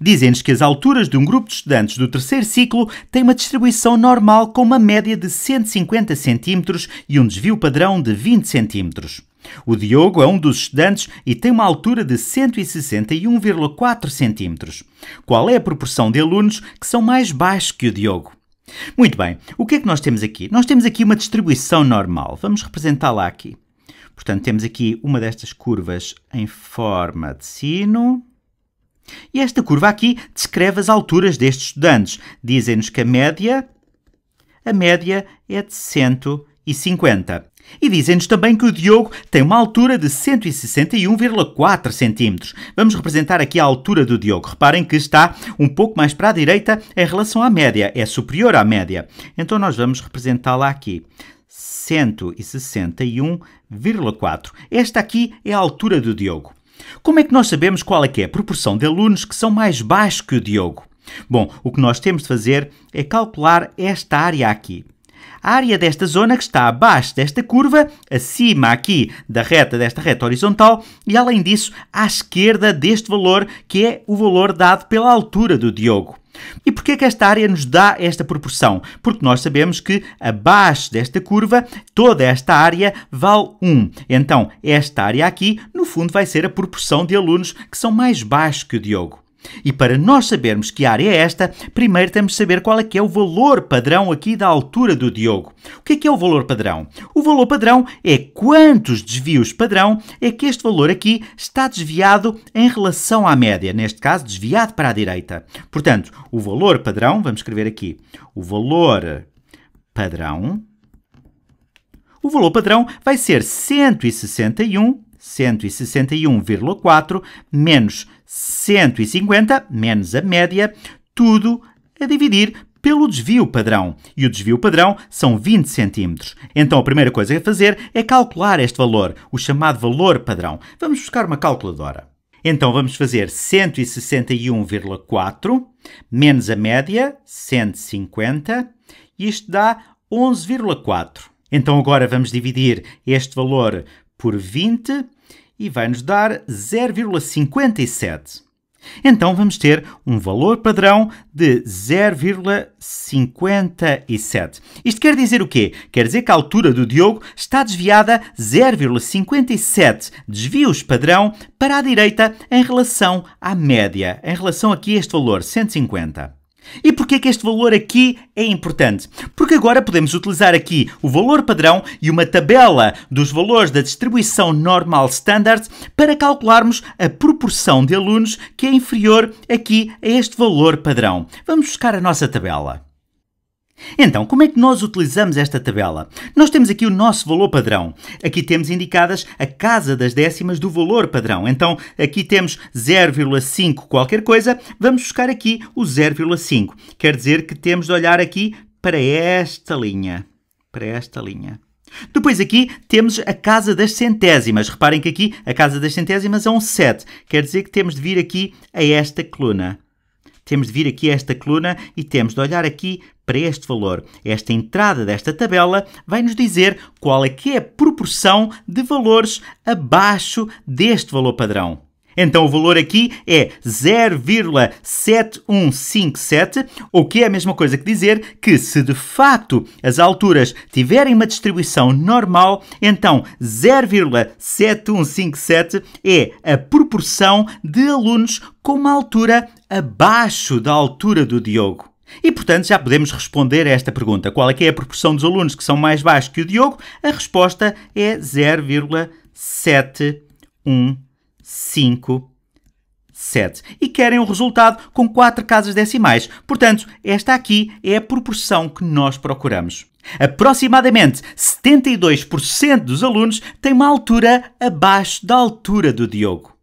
dizem-nos que as alturas de um grupo de estudantes do terceiro ciclo têm uma distribuição normal com uma média de 150 cm e um desvio padrão de 20 cm. O Diogo é um dos estudantes e tem uma altura de 161,4 cm. Qual é a proporção de alunos que são mais baixos que o Diogo? Muito bem, o que é que nós temos aqui? Nós temos aqui uma distribuição normal. Vamos representá-la aqui. Portanto, temos aqui uma destas curvas em forma de sino e esta curva aqui descreve as alturas destes estudantes. Dizem-nos que a média, a média é de 150. E dizem-nos também que o Diogo tem uma altura de 161,4 cm. Vamos representar aqui a altura do Diogo. Reparem que está um pouco mais para a direita em relação à média, é superior à média. Então nós vamos representá-la aqui. 161,4. Esta aqui é a altura do Diogo. Como é que nós sabemos qual é, é a proporção de alunos que são mais baixos que o Diogo? Bom, o que nós temos de fazer é calcular esta área aqui. A área desta zona que está abaixo desta curva, acima aqui da reta desta reta horizontal e além disso à esquerda deste valor que é o valor dado pela altura do Diogo. E porquê é que esta área nos dá esta proporção? Porque nós sabemos que abaixo desta curva, toda esta área vale 1. Então, esta área aqui, no fundo, vai ser a proporção de alunos que são mais baixos que o Diogo. E para nós sabermos que área é esta, primeiro temos de saber qual é que é o valor padrão aqui da altura do Diogo. O que é que é o valor padrão? O valor padrão é quantos desvios padrão é que este valor aqui está desviado em relação à média, neste caso desviado para a direita. Portanto, o valor padrão, vamos escrever aqui, o valor padrão, o valor padrão vai ser 161 161,4 menos 150, menos a média, tudo a dividir pelo desvio padrão. E o desvio padrão são 20 centímetros. Então a primeira coisa a fazer é calcular este valor, o chamado valor padrão. Vamos buscar uma calculadora. Então vamos fazer 161,4 menos a média, 150, e isto dá 11,4. Então agora vamos dividir este valor por 20 e vai nos dar 0,57. Então vamos ter um valor padrão de 0,57. Isto quer dizer o quê? Quer dizer que a altura do Diogo está desviada 0,57 desvios padrão para a direita em relação à média, em relação aqui a este valor 150. E porquê é que este valor aqui é importante? Porque agora podemos utilizar aqui o valor padrão e uma tabela dos valores da distribuição normal standard para calcularmos a proporção de alunos que é inferior aqui a este valor padrão. Vamos buscar a nossa tabela. Então, como é que nós utilizamos esta tabela? Nós temos aqui o nosso valor padrão. Aqui temos indicadas a casa das décimas do valor padrão. Então, aqui temos 0,5 qualquer coisa, vamos buscar aqui o 0,5. Quer dizer que temos de olhar aqui para esta linha. Para esta linha. Depois aqui temos a casa das centésimas. Reparem que aqui a casa das centésimas é um 7. Quer dizer que temos de vir aqui a esta coluna temos de vir aqui a esta coluna e temos de olhar aqui para este valor. Esta entrada desta tabela vai nos dizer qual é que é a proporção de valores abaixo deste valor padrão. Então o valor aqui é 0,7157, o que é a mesma coisa que dizer que se de facto as alturas tiverem uma distribuição normal, então 0,7157 é a proporção de alunos com uma altura abaixo da altura do Diogo. E, portanto, já podemos responder a esta pergunta. Qual é que é a proporção dos alunos que são mais baixos que o Diogo? A resposta é 0,717. 5, 7. E querem um resultado com 4 casas decimais. Portanto, esta aqui é a proporção que nós procuramos. Aproximadamente 72% dos alunos têm uma altura abaixo da altura do Diogo.